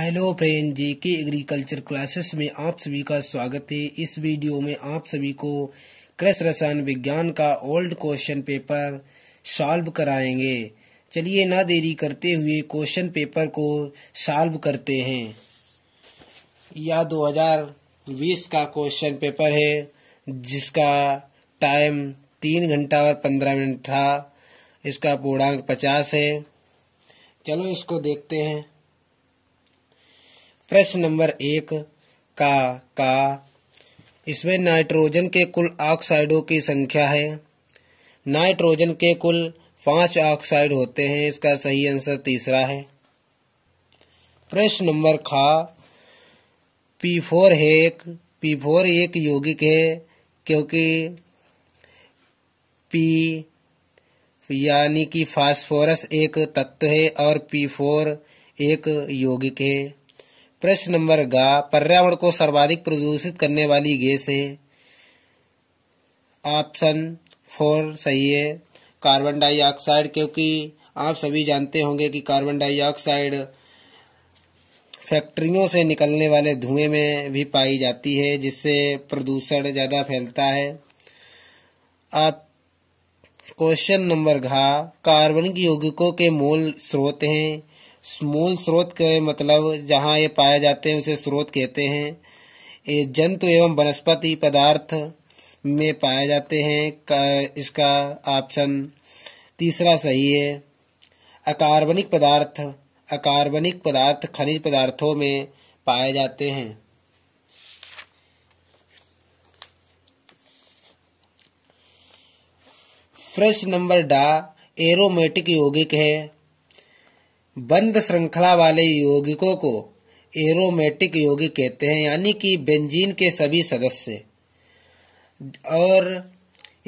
Hello friend जे के agriculture classes में आप सभी का स्वागत है इस वीडियो में आप सभी को कृषि रसायन विज्ञान का ओल्ड क्वेश्चन पेपर सॉल्व कराएंगे चलिए ना देरी करते हुए क्वेश्चन पेपर को सॉल्व करते हैं यह 2020 का क्वेश्चन पेपर है जिसका टाइम तीन घंटा और पंद्रह मिनट था इसका पूर्णांक पचास है चलो इसको देखते हैं प्रश्न नंबर एक का का इसमें नाइट्रोजन के कुल ऑक्साइडों की संख्या है नाइट्रोजन के कुल पांच ऑक्साइड होते हैं इसका सही आंसर तीसरा है प्रश्न नंबर खा पी फोर है एक पी फोर एक यौगिक है क्योंकि पी यानी कि फास्फोरस एक तत्व है और पी फोर एक यौगिक है प्रश्न नंबर गा पर्यावरण को सर्वाधिक प्रदूषित करने वाली गैस है ऑप्शन फोर सही है कार्बन डाइऑक्साइड क्योंकि आप सभी जानते होंगे कि कार्बन डाइऑक्साइड फैक्ट्रियों से निकलने वाले धुएं में भी पाई जाती है जिससे प्रदूषण ज़्यादा फैलता है आप क्वेश्चन नंबर घा कार्बन के यौगिकों के मूल स्रोत हैं मूल स्रोत के मतलब जहाँ ये पाए जाते हैं उसे स्रोत कहते हैं ये जंतु एवं वनस्पति पदार्थ में पाए जाते हैं इसका ऑप्शन तीसरा सही है अकार्बनिक पदार्थ अकार्बनिक पदार्थ खनिज पदार्थों में पाए जाते हैं प्रश्न नंबर डा एरोमेटिक यौगिक है बंद श्रृंखला वाले यौगिकों को एरोमेटिक यौगिक कहते हैं यानी कि बेंजीन के सभी सदस्य और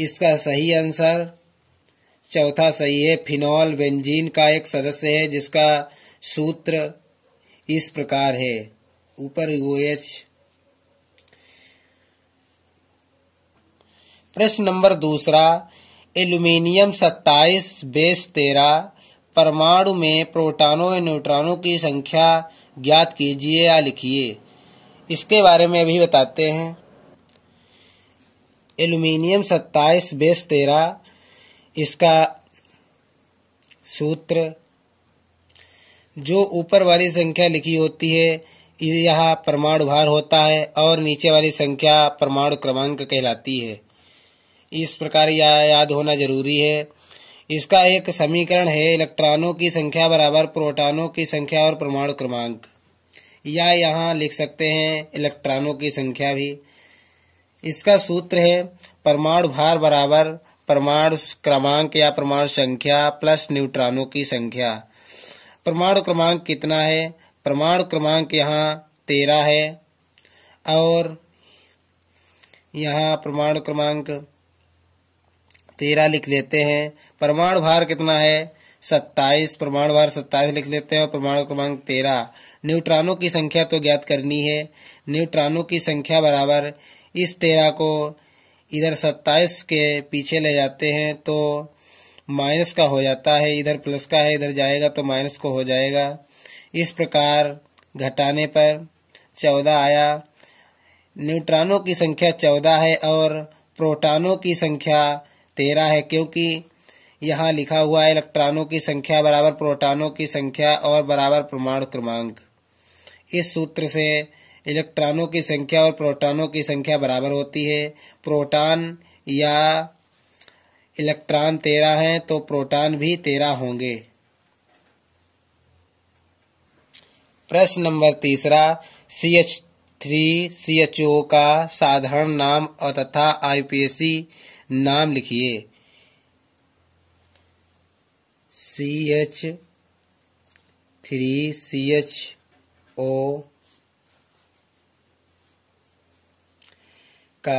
इसका सही आंसर चौथा सही है फिनॉल बेंजीन का एक सदस्य है जिसका सूत्र इस प्रकार है ऊपर यूएच प्रश्न नंबर दूसरा एल्यूमिनियम सत्ताईस बेस तेरह परमाणु में प्रोटानों या न्यूट्रॉनों की संख्या ज्ञात कीजिए या लिखिए इसके बारे में अभी बताते हैं एल्यूमिनियम सत्ताईस बेस तेरह इसका सूत्र जो ऊपर वाली संख्या लिखी होती है यह परमाणु भार होता है और नीचे वाली संख्या परमाणु क्रमांक कहलाती है इस प्रकार यह याद होना जरूरी है इसका एक समीकरण है इलेक्ट्रॉनों की संख्या बराबर प्रोटॉनों की संख्या और परमाणु क्रमांक या यहाँ लिख सकते हैं इलेक्ट्रॉनों की संख्या भी इसका सूत्र है परमाणु भार बराबर परमाणु क्रमांक या परमाणु संख्या प्लस न्यूट्रॉनों की संख्या परमाणु क्रमांक कितना है परमाणु क्रमांक यहाँ तेरह है और यहाँ परमाणु क्रमांक तेरह लिख लेते हैं प्रमाण भार कितना है सत्ताईस प्रमाण भार सत्ताईस लिख लेते हैं और प्रमाण क्रमांक तेरह न्यूट्रॉनों की संख्या तो ज्ञात करनी है न्यूट्रॉनों की संख्या बराबर इस तेरह को इधर सत्ताईस के पीछे ले जाते हैं तो माइनस का हो जाता है इधर प्लस का है इधर जाएगा तो माइनस को हो जाएगा इस प्रकार घटाने पर चौदह आया न्यूट्रॉनों की संख्या चौदह है और प्रोटॉनों की संख्या तेरह है क्योंकि यहाँ लिखा हुआ है इलेक्ट्रॉनों की संख्या बराबर प्रोटॉनों की संख्या और बराबर परमाणु क्रमांक इस सूत्र से इलेक्ट्रॉनों की संख्या और प्रोटॉनों की संख्या बराबर होती है प्रोटॉन या इलेक्ट्रॉन तेरह हैं तो प्रोटॉन भी तेरह होंगे प्रश्न नंबर तीसरा C H three C H O का साधारण नाम और तथा आईपीएसी नाम लिखिए C H three C H O का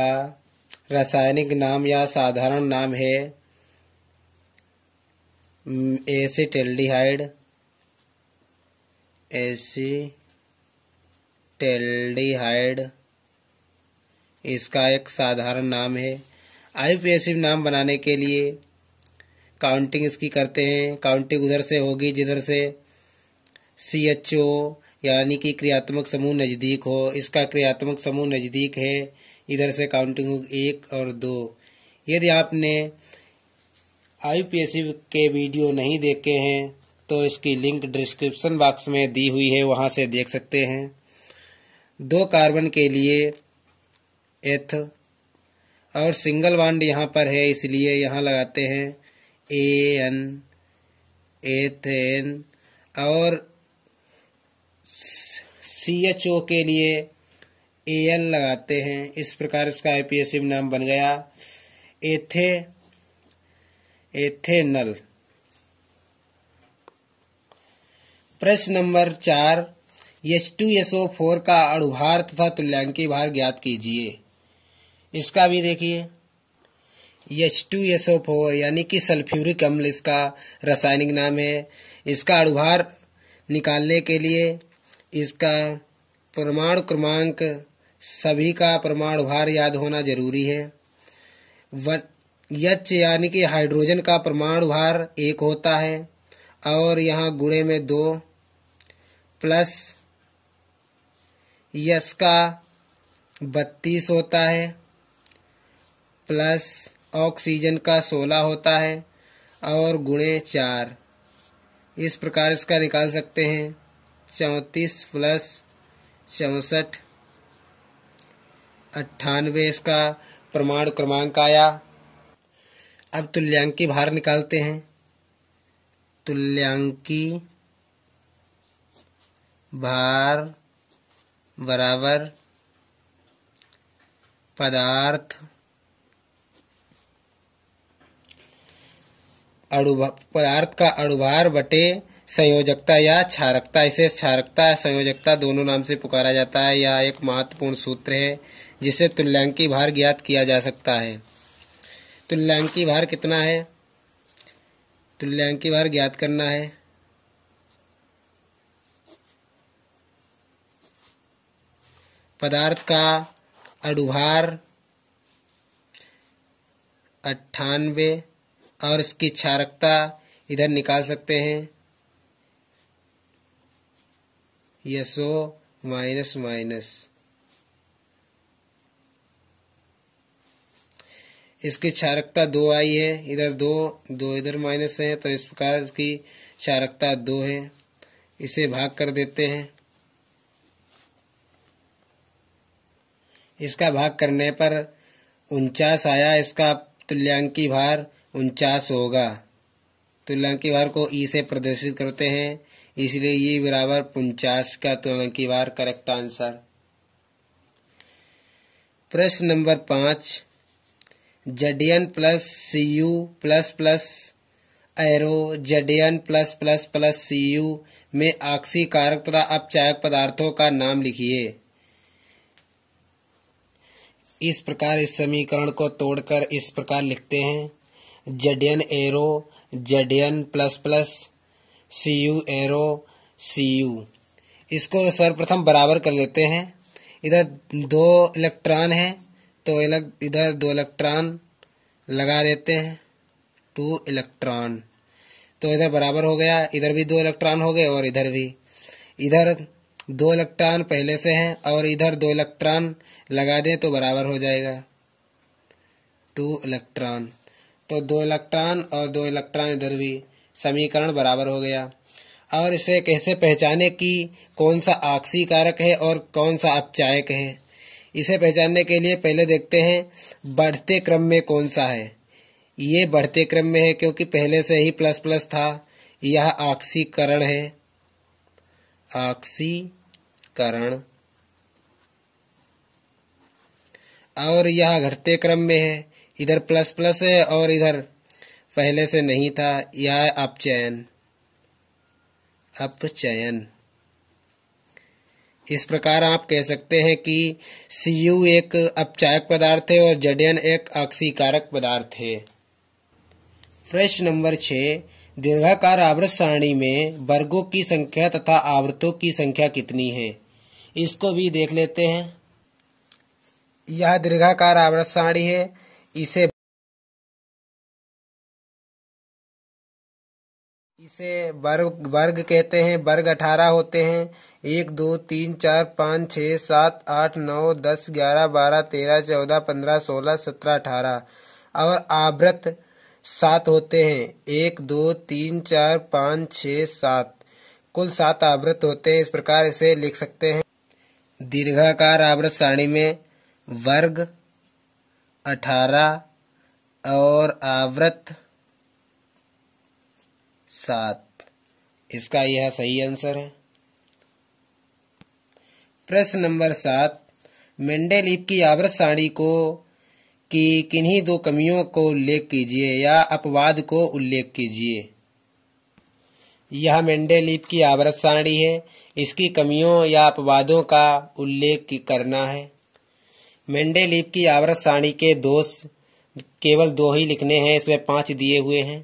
रासायनिक नाम या साधारण नाम है एसिटेल्डिहाइड एसिटेल्डिहाइड इसका एक साधारण नाम है आईपीएसिव नाम बनाने के लिए काउंटिंग इसकी करते हैं काउंटिंग उधर से होगी जिधर से सी एच ओ यानी कि क्रियात्मक समूह नज़दीक हो इसका क्रियात्मक समूह नज़दीक है इधर से काउंटिंग होगी एक और दो यदि आपने सी के वीडियो नहीं देखे हैं तो इसकी लिंक डिस्क्रिप्शन बॉक्स में दी हुई है वहाँ से देख सकते हैं दो कार्बन के लिए एथ और सिंगल बॉन्ड यहाँ पर है इसलिए यहाँ लगाते हैं एन एथेन और सी एच ओ के लिए ए एल लगाते हैं इस प्रकार इसका आई पी एस नाम बन गया एथे एथेनल प्रश्न नंबर चार H two S O four का अणुभार तथा तुल्यांकी भार ज्ञात कीजिए इसका भी देखिए H two S O four यानी कि सल्फ्यूरिक अम्ल इसका रासायनिक नाम है इसका अड़ुभार निकालने के लिए इसका परमाणु क्रमांक सभी का परमाणु भार याद होना जरूरी है वन यच यानी कि हाइड्रोजन का परमाणु भार एक होता है और यहाँ गुणे में दो प्लस यस का बत्तीस होता है प्लस ऑक्सीजन का सोलह होता है और गुणे चार इस प्रकार इसका निकाल सकते हैं चौंतीस प्लस चौंसठ अट्ठानवे इसका प्रमाण क्रमांक आया अब तुल्यांकी भार निकालते हैं तुल्यांकी भार बराबर पदार्थ पदार्थ का अणुभार बटे संयोजकता या क्षारकता इसे क्षारकता संयोजकता दोनों नाम से पुकारा जाता है यह एक महत्वपूर्ण सूत्र है जिसे तुल्यांकी भार ज्ञात किया जा सकता है तुल्यांकी भार कितना है तुल्यांकी भार ज्ञात करना है पदार्थ का अणुभार अट्ठानवे और इसकी क्षारकता इधर निकाल सकते हैं ये माइनस माइनस इसकी क्षारकता दो आई है इधर दो दो इधर माइनस है तो इस प्रकार की क्षारकता दो है इसे भाग कर देते हैं इसका भाग करने पर उनचास आया इसका तुल्यांकी भार उनचास होगा तुलंकीवार को ई से प्रदर्शित करते हैं इसलिए ये बराबर उनचास का तुलंकीवार करेक्ट आंसर प्रश्न नंबर पांच जडियन plus C U plus plus arrow जडियन plus plus plus C U में आक्सी कारक तथा अपचायक पदार्थों का नाम लिखिए इस प्रकार इस समीकरण को तोड़कर इस प्रकार लिखते हैं जेडियन एरो जेडियन plus plus C U arrow C U इसको सर्वप्रथम बराबर कर लेते हैं इधर दो इलेक्ट्रॉन हैं तो इधर दो इलेक्ट्रॉन लगा देते हैं टू इलेक्ट्रॉन तो इधर बराबर हो गया इधर भी दो इलेक्ट्रॉन हो गए और इधर भी इधर दो इलेक्ट्रॉन पहले से हैं और इधर दो इलेक्ट्रॉन लगा दें तो बराबर हो जाएगा टू इलेक्ट्रॉन तो दो इलेक्ट्रॉन और दो इलेक्ट्रॉन इधर भी समीकरण बराबर हो गया और इसे कैसे पहचाने कि कौन सा आक्सी कारक है और कौन सा अपचायक है इसे पहचानने के लिए पहले देखते हैं बढ़ते क्रम में कौन सा है ये बढ़ते क्रम में है क्योंकि पहले से ही प्लस प्लस था यह आक्सीकरण है आक्सीकरण और यह घटते क्रम में है इधर प्लस प्लस है और इधर पहले से नहीं था यह है अप चयन इस प्रकार आप कह सकते हैं कि सी यू एक अपचायक पदार्थ है और जडेन एक अक्सीकारक पदार्थ है प्रश्न नंबर छ दीर्घाकार आवृत सारणी में वर्गों की संख्या तथा आवृतों की संख्या कितनी है इसको भी देख लेते हैं यह दीर्घाकार आवृत सारणी है इसे इसे वर्ग वर्ग कहते हैं वर्ग अठारह होते हैं एक दो तीन चार पाँच छः सात आठ नौ दस ग्यारह बारह तेरह चौदह पंद्रह सोलह सत्रह अठारह और आवृत सात होते हैं एक दो तीन चार पाँच छः सात कुल सात आवृत होते हैं इस प्रकार इसे लिख सकते हैं दीर्घाकार आवृत सारणी में वर्ग अठारह और आवृत सात इसका यह सही आंसर है प्रश्न नंबर सात मेंडेलिप की आवृत सारणी को की किन्हीं दो कमियों को उल्लेख कीजिए या अपवाद को उल्लेख कीजिए यह मेंडेलिप की आवृत सारणी है इसकी कमियों या अपवादों का उल्लेख करना है लीप की आवृत सारणी के दोष केवल दो ही लिखने हैं इसमें पांच दिए हुए हैं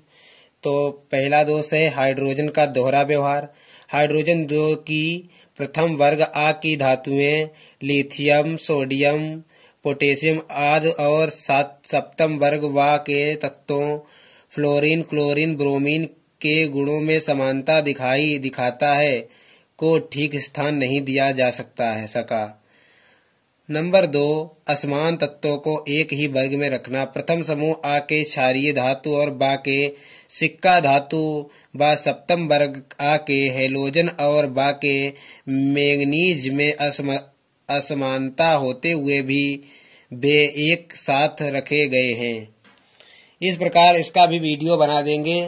तो पहला दोष है हाइड्रोजन का दोहरा व्यवहार हाइड्रोजन दो की प्रथम वर्ग आ की धातुएं लिथियम सोडियम पोटेशियम आदि और सात सप्तम वर्ग वा के तत्वों फ्लोरीन क्लोरीन ब्रोमीन के गुणों में समानता दिखाई दिखाता है को ठीक स्थान नहीं दिया जा सकता है सका नंबर दो असमान तत्वों को एक ही वर्ग में रखना प्रथम समूह आ के क्षारिय धातु और बा के सिक्का धातु बा सप्तम वर्ग आ के हेलोजन और बा के मैग्नीज में असम, असमानता होते हुए भी वे एक साथ रखे गए हैं इस प्रकार इसका भी वीडियो बना देंगे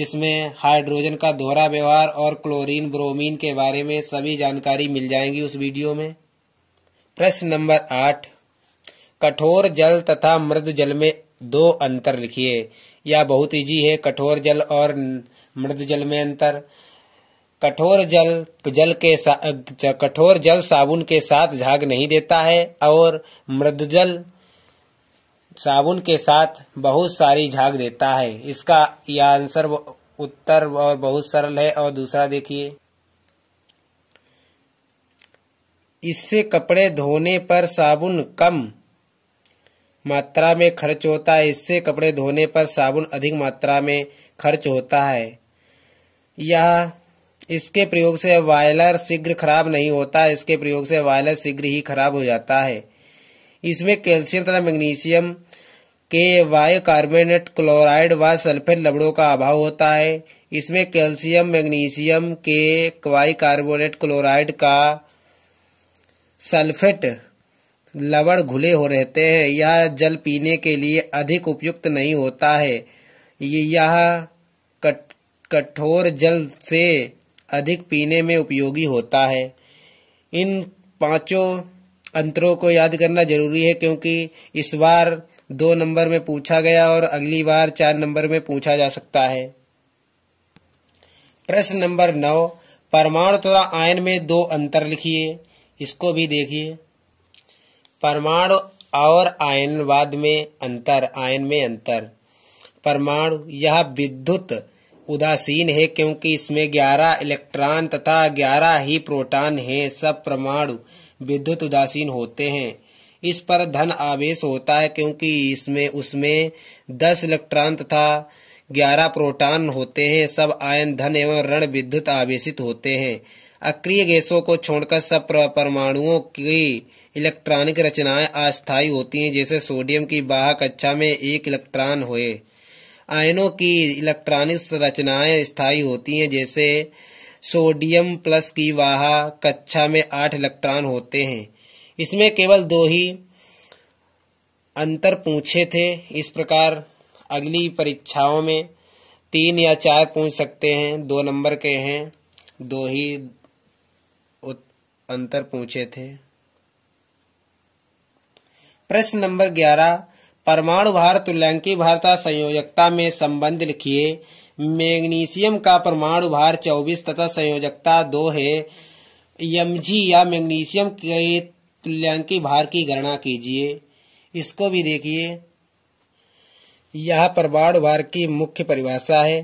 जिसमें हाइड्रोजन का दोहरा व्यवहार और क्लोरीन ब्रोमीन के बारे में सभी जानकारी मिल जाएंगी उस वीडियो में प्रश्न नंबर आठ कठोर जल तथा मृद जल में दो अंतर लिखिए यह बहुत इजी है कठोर जल और मृद जल में अंतर कठोर जल जल के कठोर जल साबुन के साथ झाग नहीं देता है और मृद जल साबुन के साथ बहुत सारी झाग देता है इसका यह आंसर उत्तर और बहुत सरल है और दूसरा देखिए इससे कपड़े धोने पर साबुन कम मात्रा में खर्च होता है इससे कपड़े धोने पर साबुन अधिक मात्रा में खर्च होता है यह इसके प्रयोग से वायलर शीघ्र खराब नहीं होता इसके प्रयोग से वायलर शीघ्र ही खराब हो जाता है इसमें कैल्शियम तथा मैग्नीशियम के वाय कार्बोनेट क्लोराइड व सल्फेट लबड़ों का अभाव होता है इसमें कैल्शियम मैग्नीशियम के वायु कार्बोनेट क्लोराइड का सल्फेट लवण घुले हो रहते हैं यह जल पीने के लिए अधिक उपयुक्त नहीं होता है यह कट, कठोर जल से अधिक पीने में उपयोगी होता है इन पांचों अंतरों को याद करना जरूरी है क्योंकि इस बार दो नंबर में पूछा गया और अगली बार चार नंबर में पूछा जा सकता है प्रश्न नंबर नौ परमाणु तथा आयन में दो अंतर लिखिए इसको भी देखिए परमाणु और आयनवाद में अंतर आयन में अंतर परमाणु यह विद्युत उदासीन है क्योंकि इसमें ग्यारह इलेक्ट्रॉन तथा ग्यारह ही प्रोटॉन हैं सब परमाणु विद्युत उदासीन होते हैं इस पर धन आवेश होता है क्योंकि इसमें उसमें दस इलेक्ट्रॉन तथा ग्यारह प्रोटॉन होते हैं सब आयन धन एवं ऋण विद्युत आवेशित होते हैं अक्रिय गैसों को छोड़कर सब परमाणुओं की इलेक्ट्रॉनिक रचनाएं अस्थायी होती हैं जैसे सोडियम की बाह कक्षा में एक इलेक्ट्रॉन हुए आयनों की इलेक्ट्रॉनिक रचनाएं स्थायी होती हैं जैसे सोडियम प्लस की वाह कक्षा में आठ इलेक्ट्रॉन होते हैं इसमें केवल दो ही अंतर पूछे थे इस प्रकार अगली परीक्षाओं में तीन या चार पूछ सकते हैं दो नंबर के हैं दो ही अंतर पूछे थे प्रश्न नंबर ग्यारह परमाणु भार तुल्यांकी भारता संयोजकता में संबंध लिखिए मैग्नीशियम का परमाणु भार 24 तथा संयोजकता दो है यमजी या मैग्नीशियम के तुल्यांकी भार की गणना कीजिए इसको भी देखिए यह परमाणु भार की मुख्य परिभाषा है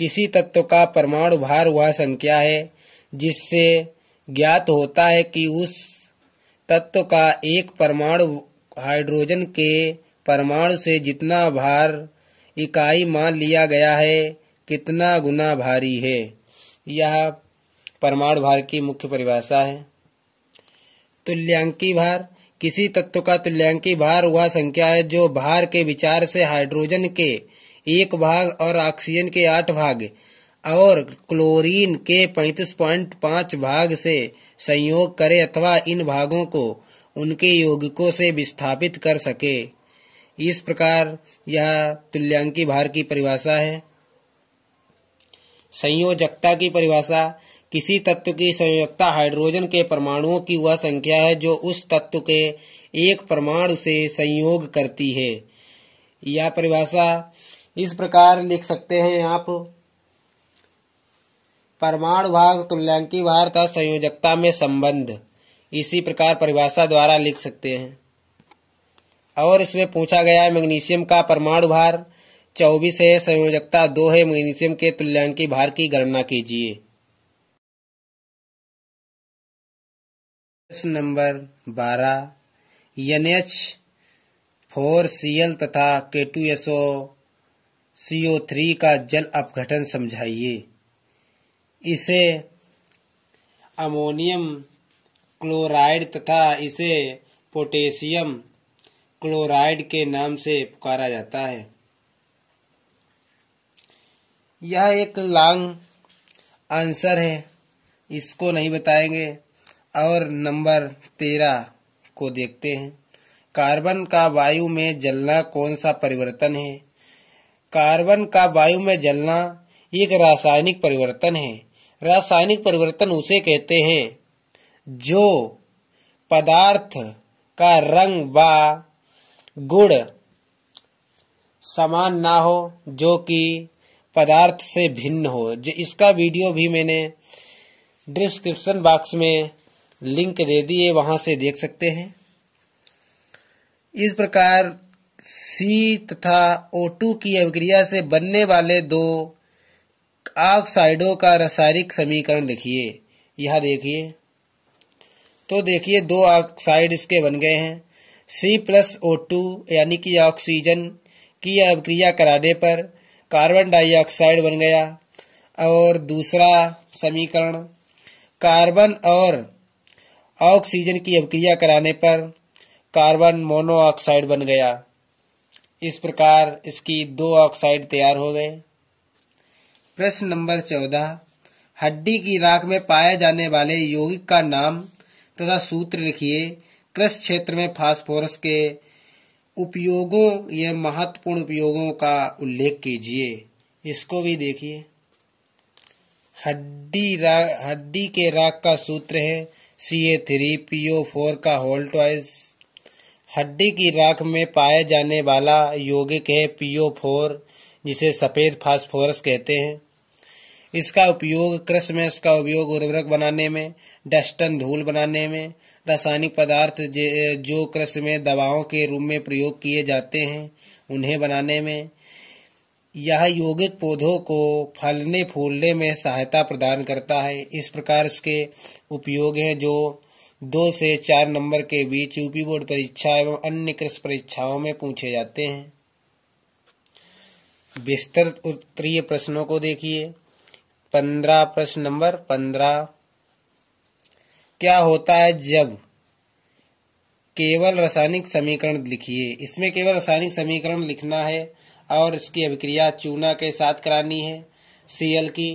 किसी तत्व का परमाणु भार वह संख्या है जिससे ज्ञात होता है कि उस तत्व का एक परमाणु हाइड्रोजन के परमाणु से जितना भार इकाई मान लिया गया है कितना गुना भारी है यह परमाणु भार की मुख्य परिभाषा है तुल्यांकी भार किसी तत्व का तुल्यांकी भार वह संख्या है जो भार के विचार से हाइड्रोजन के एक भाग और ऑक्सीजन के आठ भाग और क्लोरीन के 35.5 भाग से संयोग करे अथवा इन भागों को उनके यौगिकों से विस्थापित कर सके इस प्रकार यह तुल्यांकी भार की परिभाषा है संयोजकता की परिभाषा किसी तत्व की संयोजकता हाइड्रोजन के परमाणुओं की वह संख्या है जो उस तत्व के एक परमाणु से संयोग करती है यह परिभाषा इस प्रकार लिख सकते हैं आप परमाणु भाग तुल्यांकी भार तथा संयोजकता में संबंध इसी प्रकार परिभाषा द्वारा लिख सकते हैं और इसमें पूछा गया है मैग्नीशियम का परमाणु भार चौबीस है संयोजकता दो है मैग्नीशियम के तुल्यांकी भार की गणना कीजिए प्रश्न नंबर बारह N H four C L तथा K two S O C O three का जल अपघटन समझाइए इसे अमोनियम क्लोराइड तथा इसे पोटेशियम क्लोराइड के नाम से पुकारा जाता है यह एक लॉन्ग आंसर है इसको नहीं बताएंगे और नंबर तेरह को देखते हैं कार्बन का वायु में जलना कौन सा परिवर्तन है कार्बन का वायु में जलना एक रासायनिक परिवर्तन है रासायनिक परिवर्तन उसे कहते हैं जो पदार्थ का रंग बा गुण समान ना हो जो कि पदार्थ से भिन्न हो जो इसका वीडियो भी मैंने डिस्क्रिप्शन बॉक्स में लिंक दे दी है से देख सकते हैं इस प्रकार सी तथा ओ टू की अभिक्रिया से बनने वाले दो ऑक्साइडों का रासायनिक समीकरण लिखिए यह देखिए तो देखिए दो ऑक्साइड इसके बन गए हैं सी प्लस ओ टू यानी कि ऑक्सीजन की अभिक्रिया कराने पर कार्बन डाइऑक्साइड बन गया और दूसरा समीकरण कार्बन और ऑक्सीजन की अभिक्रिया कराने पर कार्बन मोनोऑक्साइड बन गया इस प्रकार इसकी दो ऑक्साइड तैयार हो गए प्रश्न नंबर चौदह हड्डी की राख में पाए जाने वाले यौगिक का नाम तथा सूत्र लिखिए कृषि क्षेत्र में फास्फोरस के उपयोगों या महत्वपूर्ण उपयोगों का उल्लेख कीजिए इसको भी देखिए हड्डी हड्डी के राख का सूत्र है C A three P O four का होल ट्वाइस हड्डी की राख में पाए जाने वाला यौगिक है पी ओ फोर जिसे सफ़ेद फास्फोरस कहते हैं इसका उपयोग कृषि में इसका उपयोग उर्वरक बनाने में डस्टन धूल बनाने में रासायनिक पदार्थ जो कृषि में दवाओं के रूप में प्रयोग किए जाते हैं उन्हें बनाने में यह यौगिक पौधों को फलने फूलने में सहायता प्रदान करता है इस प्रकार इसके उपयोग हैं जो दो से चार नंबर के बीच यूपी बोर्ड परीक्षा एवं अन्य कृषि परीक्षाओं में पूछे जाते हैं विस्तृत उत्तरीय प्रश्नों को देखिए पंद्रह प्रश्न नंबर पंद्रह क्या होता है जब केवल रासायनिक समीकरण लिखिए इसमें केवल रासायनिक समीकरण लिखना है और इसकी अभिक्रिया चूना के साथ करानी है सीएल की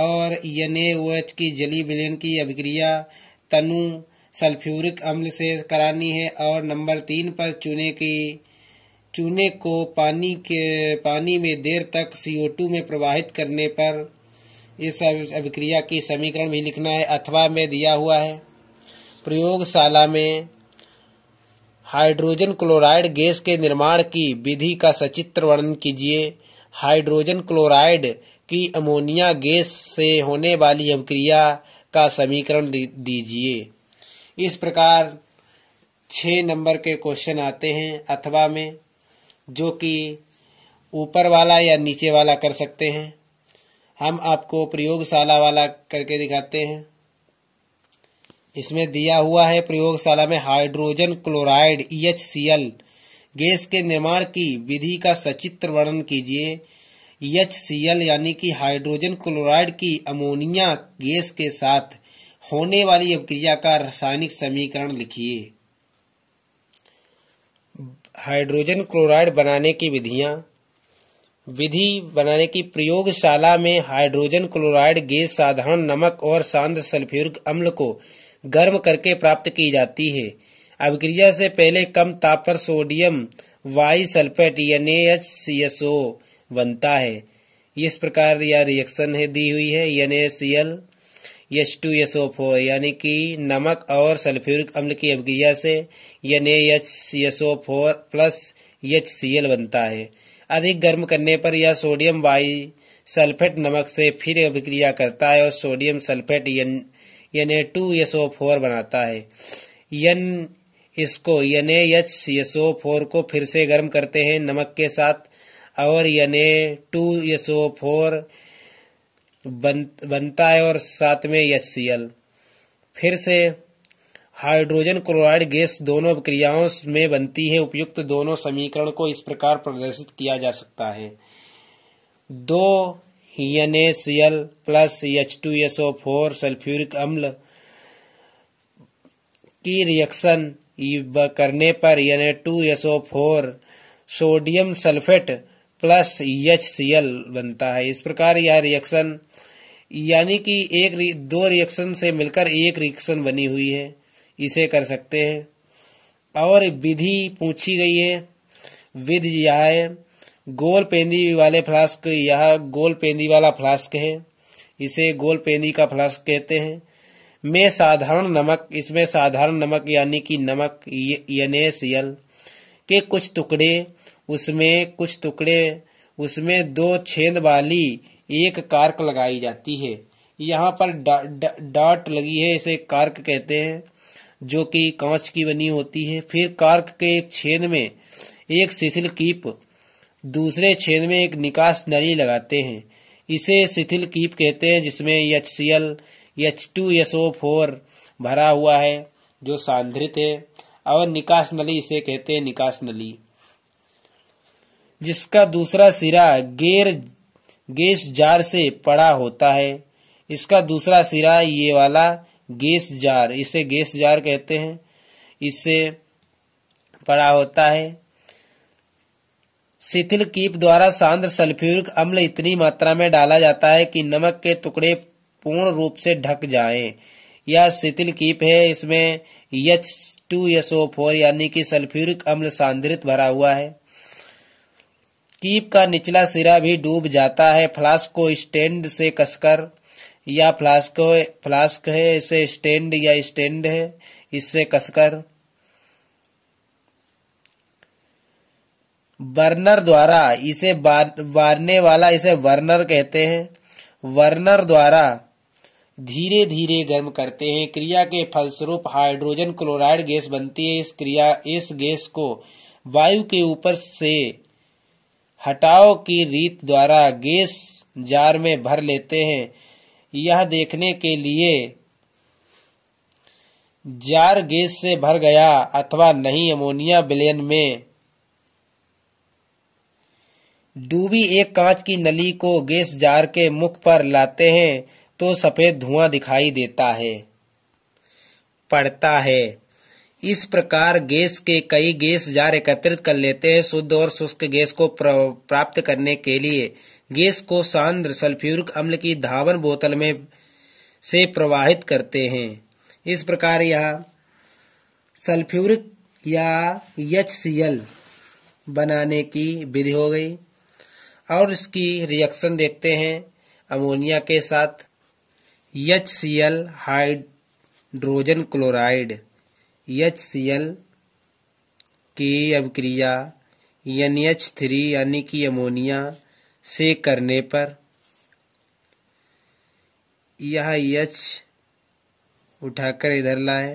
और एन की जली बिलियन की अभिक्रिया तनु सल्फ्यूरिक अम्ल से करानी है और नंबर तीन पर चूने की चूने को पानी के पानी में देर तक CO2 में प्रवाहित करने पर इस अभिक्रिया की समीकरण भी लिखना है अथवा में दिया हुआ है प्रयोगशाला में हाइड्रोजन क्लोराइड गैस के निर्माण की विधि का सचित्र वर्णन कीजिए हाइड्रोजन क्लोराइड की अमोनिया गैस से होने वाली अभिक्रिया का समीकरण दीजिए इस प्रकार छः नंबर के क्वेश्चन आते हैं अथवा में जो कि ऊपर वाला या नीचे वाला कर सकते हैं हम आपको प्रयोगशाला वाला करके दिखाते हैं इसमें दिया हुआ है प्रयोगशाला में हाइड्रोजन क्लोराइड ई e गैस के निर्माण की विधि का सचित्र वर्णन कीजिए ई e यानी कि हाइड्रोजन क्लोराइड की अमोनिया गैस के साथ होने वाली अभिक्रिया का रासायनिक समीकरण लिखिए हाइड्रोजन क्लोराइड बनाने की विधियां विधि बनाने की प्रयोगशाला में हाइड्रोजन क्लोराइड गैस साधारण नमक और सांद्र सल्फ्यूरिक अम्ल को गर्म करके प्राप्त की जाती है अभिक्रिया से पहले कम ताप पर सोडियम वाई सल्फेट NaHCSO बनता है इस प्रकार यह रिएक्शन है दी हुई है NaCl H2SO4 यानी कि नमक और सल्फ्यूरिक अम्ल की अभिक्रिया से NaHCSO4 प्लस HCl बनता है अधिक गर्म करने पर यह सोडियम वाई सल्फेट नमक से फिर अभिक्रिया करता है और sodium sulphate N two four बनाता है यन इसको एन एच फोर को फिर से गर्म करते हैं नमक के साथ और एन ए टू फोर बन, बनता है और साथ में एच सी एल फिर से हाइड्रोजन क्लोराइड गैस दोनों क्रियाओं में बनती है उपयुक्त दोनों समीकरण को इस प्रकार प्रदर्शित किया जा सकता है दो N A C L plus H two S O four sulphuric अम्ल की रिएक्शन करने पर N A two S O four sodium sulphate plus H C L बनता है इस प्रकार यह रिएक्शन यानी कि एक दो रिएक्शन से मिलकर एक रिएक्शन बनी हुई है इसे कर सकते हैं और विधि पूछी गई है विधि यह है गोल पेंदी वाले फ्लास्क यह गोल पेंदी वाला फ्लास्क है इसे गोल पेंदी का फ्लास्क कहते हैं में साधारण नमक इसमें साधारण नमक यानी कि नमक एन के कुछ टुकड़े उसमें कुछ टुकड़े उसमें दो छेद वाली एक कार्क लगाई जाती है यहाँ पर डॉट लगी है इसे कार्क कहते हैं जो कि कांच की बनी होती है फिर कार्क के एक छेद में एक शिथिल कीप दूसरे छेद में एक निकास नली लगाते हैं इसे शिथिल कीप कहते हैं जिसमें H C L H two S O four भरा हुआ है जो सांद्रित है और निकास नली इसे कहते हैं निकास नली जिसका दूसरा सिरा गैर गैस जार से पड़ा होता है इसका दूसरा सिरा ये वाला गैस जार इसे गैस जार कहते हैं इससे पड़ा होता है शिथिल कीप द्वारा सांद्र सल्फ्यूरिक अम्ल इतनी मात्रा में डाला जाता है कि नमक के टुकड़े पूर्ण रूप से ढक जाएं। यह शिथिल कीप है इसमें H two S O four यानी कि सल्फ्यूरिक अम्ल सांद्रित भरा हुआ है कीप का निचला सिरा भी डूब जाता है फ्लास्क को स्टैंड से कसकर या फ्लास्क फ्लास्क है इसे स्टैंड या स्टैंड है इससे कसकर बर्नर द्वारा इसे बारने वाला इसे वर्नर कहते हैं वर्नर द्वारा धीरे धीरे गर्म करते हैं क्रिया के फलस्वरूप हाइड्रोजन क्लोराइड गैस बनती है इस क्रिया इस गैस को वायु के ऊपर से हटाओ की रीत द्वारा गैस जार में भर लेते हैं यह देखने के लिए जार गैस से भर गया अथवा नहीं अमोनिया बिलेन में डूबी एक कांच की नली को गैस जार के मुख पर लाते हैं तो सफेद धुआं दिखाई देता है पड़ता है इस प्रकार गैस के कई गैस जार एकत्रित कर लेते हैं शुद्ध और शुष्क गैस को प्राप्त करने के लिए गैस को सांद्र सल्फ्यूरिक अम्ल की धावन बोतल में से प्रवाहित करते हैं इस प्रकार यह सल्फ्यूरिक या एच बनाने की विधि हो गई और इसकी रिएक्शन देखते हैं अमोनिया के साथ H C L hydrogen chloride H C L की अभिक्रिया एन एच थ्री यानी कि अमोनिया से करने पर यह यच उठाकर इधर लाए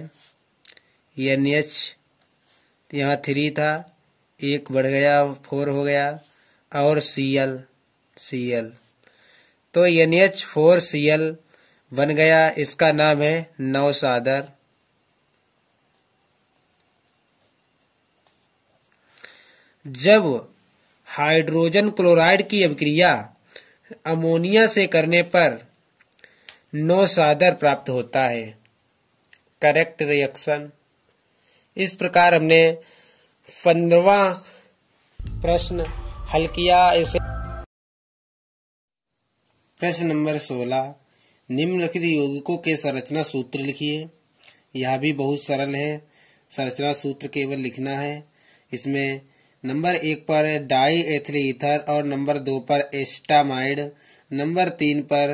एन एच तो यहाँ थ्री था एक बढ़ गया फोर हो गया और सी एल सी एल तो N H four C L बन गया इसका नाम है नौसादर जब हाइड्रोजन क्लोराइड की अभिक्रिया अमोनिया से करने पर नौसादर प्राप्त होता है करेक्ट रिएक्शन इस प्रकार हमने पंद्रवा प्रश्न हल किया इसे प्रश्न नंबर सोलह निम्नलिखित यौगिकों के संरचना सूत्र लिखिए यह भी बहुत सरल है संरचना सूत्र केवल लिखना है इसमें नंबर एक पर डाई एथली इथर और नंबर दो पर एस्टामाइड नंबर तीन पर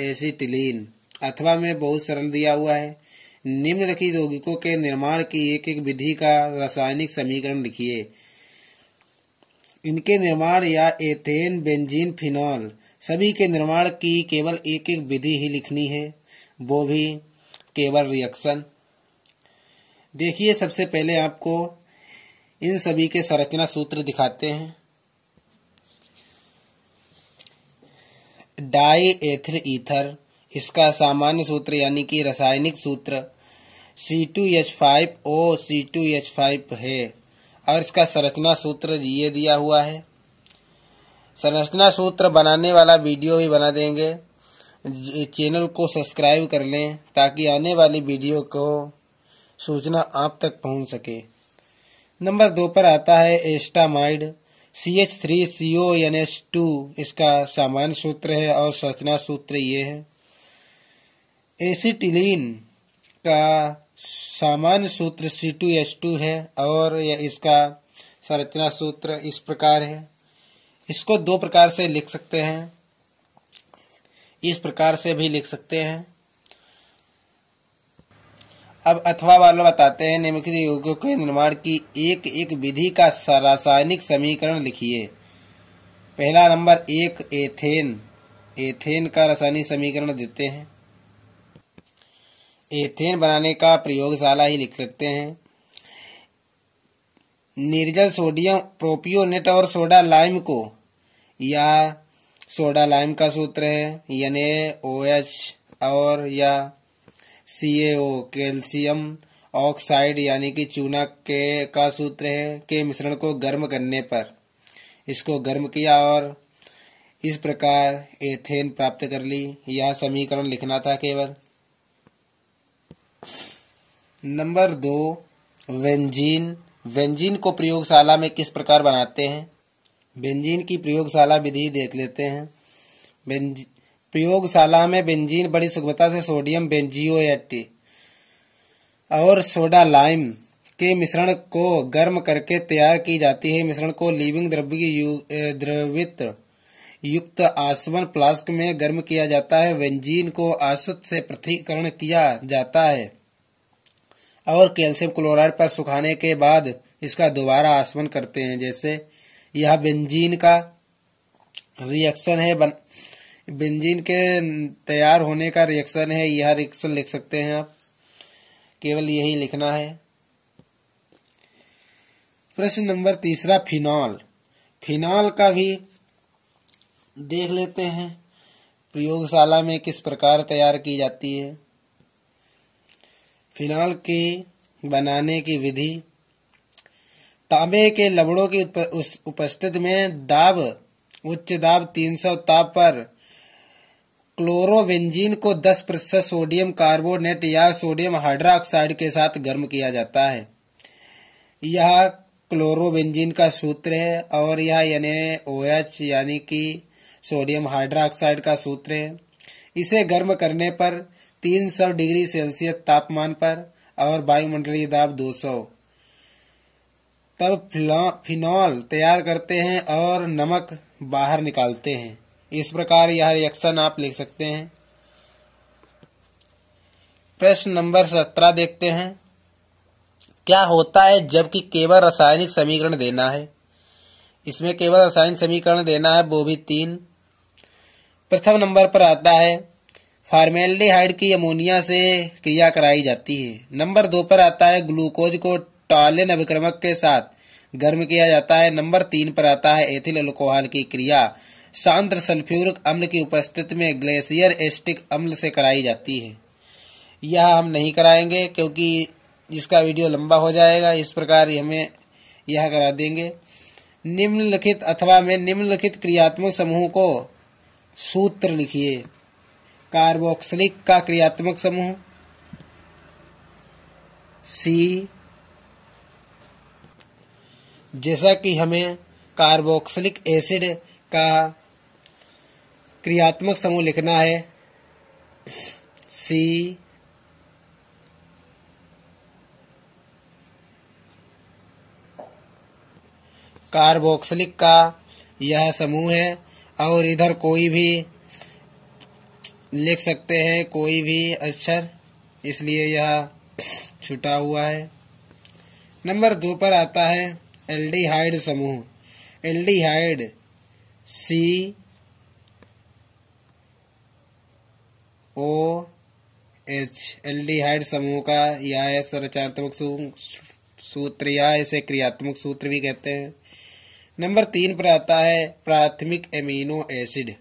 एसिटिलीन अथवा में बहुत सरल दिया हुआ है निम्नलिखित यौगिकों के निर्माण की एक एक विधि का रासायनिक समीकरण लिखिए इनके निर्माण या एथेन बेंजीन फिनॉल सभी के निर्माण की केवल एक एक विधि ही लिखनी है वो भी केवल रिएक्शन देखिए सबसे पहले आपको इन सभी के संरचना सूत्र दिखाते हैं डाई एथर ईथर इसका सामान्य सूत्र यानी कि रासायनिक सूत्र C two H five O C two H five है और इसका संरचना सूत्र ये दिया हुआ है संरचना सूत्र बनाने वाला वीडियो भी बना देंगे चैनल को सब्सक्राइब कर लें ताकि आने वाली वीडियो को सूचना आप तक पहुंच सके नंबर दो पर आता है acetamide C H three C O N H two इसका सामान्य सूत्र है और संरचना सूत्र ये है एसिटिलीन का सामान्य सूत्र सी टू एच टू है और इसका संरचना सूत्र इस प्रकार है इसको दो प्रकार से लिख सकते हैं इस प्रकार से भी लिख सकते हैं अब अथवा वाले बताते हैं निम्नलिखित यौगिकों के निर्माण की एक एक विधि का रासायनिक समीकरण लिखिए पहला नंबर एक एथेन एथेन का रासायनिक समीकरण देते हैं एथेन बनाने का प्रयोगशाला ही लिख सकते हैं निर्जल सोडियम प्रोपियोनेट और सोडा लाइम को या सोडा लाइम का सूत्र है यानी ओ एच और या सीएओ कैल्शियम ऑक्साइड यानी कि चूना के का सूत्र है के मिश्रण को गर्म करने पर इसको गर्म किया और इस प्रकार एथेन प्राप्त कर ली यह समीकरण लिखना था केवल नंबर दो वेंजीन वेंजीन को प्रयोगशाला में किस प्रकार बनाते हैं वेंजीन की प्रयोगशाला विधि देख लेते हैं प्रयोगशाला में बेंजीन बड़ी सुगमता से सोडियम बेंजियो और सोडा लाइम के मिश्रण को गर्म करके तैयार की जाती है मिश्रण को लिविंग द्रव्य द्रवित युक्त आसवन फ्लास्क में गर्म किया जाता है वेंजीन को आसुत से पृथ्वीकरण किया जाता है और कैल्शियम क्लोराइड पर सुखाने के बाद इसका दोबारा आसवन करते हैं जैसे यह बेंजीन का रिएक्शन है बन, बेंजीन के तैयार होने का रिएक्शन है यह रिएक्शन लिख सकते हैं आप केवल यही लिखना है प्रश्न नंबर तीसरा फिनॉल फिनॉल का भी देख लेते हैं प्रयोगशाला में किस प्रकार तैयार की जाती है फिनॉल के बनाने की विधि तांबे के लवड़ों की उपस्थित में दाब उच्च दाब 300 ताप पर क्लोरोवेंजीन को 10 प्रतिशत सोडियम कार्बोनेट या सोडियम हाइड्रोक्साइड के साथ गर्म किया जाता है यह क्लोरोवेंजीन का सूत्र है और यह यानी ओ एच यानी कि सोडियम हाइड्रोक्साइड का सूत्र है इसे गर्म करने पर 300 डिग्री सेल्सियस तापमान पर और वायुमंडलीय दाब 200 तब फिनॉल तैयार करते हैं और नमक बाहर निकालते हैं इस प्रकार यह रिएक्शन आप लिख सकते हैं प्रश्न नंबर सत्रह देखते हैं क्या होता है जबकि केवल रासायनिक समीकरण देना है इसमें केवल रासायनिक समीकरण देना है वो भी तीन प्रथम नंबर पर आता है फार्मेल्डिहाइड की अमोनिया से क्रिया कराई जाती है नंबर दो पर आता है ग्लूकोज को टॉलिन अभिक्रमक के साथ गर्म किया जाता है नंबर तीन पर आता है एथिल अल्कोहल की क्रिया सांद्र सल्फ्यूरिक अम्ल की उपस्थिति में ग्लेशियर एस्टिक अम्ल से कराई जाती है यह हम नहीं कराएंगे क्योंकि इसका वीडियो लंबा हो जाएगा इस प्रकार हमें यह करा देंगे निम्नलिखित अथवा में निम्नलिखित क्रियात्मक समूह को सूत्र लिखिए कार्बोक्सिलिक का क्रियात्मक समूह सी जैसा कि हमें कार्बोक्सिलिक एसिड का क्रियात्मक समूह लिखना है सी कार्बोक्सिलिक का यह समूह है और इधर कोई भी लिख सकते हैं कोई भी अक्षर इसलिए यह छुटा हुआ है नंबर दो पर आता है एल्डिहाइड समूह aldehyde C O H aldehyde समूह का यह संरचनात्मक सूत्र या इसे क्रियात्मक सूत्र भी कहते हैं नंबर तीन पर आता है प्राथमिक amino acid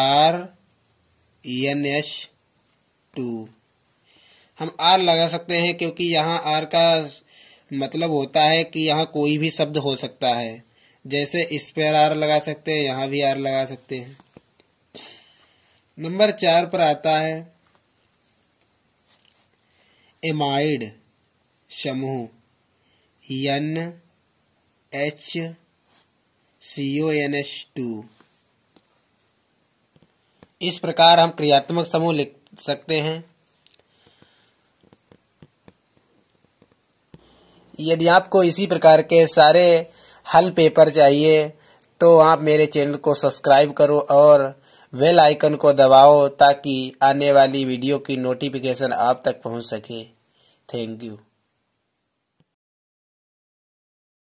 R N H two हम आर लगा सकते हैं क्योंकि यहाँ आर का मतलब होता है कि यहाँ कोई भी शब्द हो सकता है जैसे इस पर आर लगा सकते हैं यहाँ भी आर लगा सकते हैं नंबर चार पर आता है एमाइड समूह N H C O N H two इस प्रकार हम क्रियात्मक समूह लिख सकते हैं यदि आपको इसी प्रकार के सारे हल पेपर चाहिए तो आप मेरे चैनल को सब्सक्राइब करो और वेल आइकन को दबाओ ताकि आने वाली वीडियो की नोटिफिकेशन आप तक पहुंच सके थैंक यू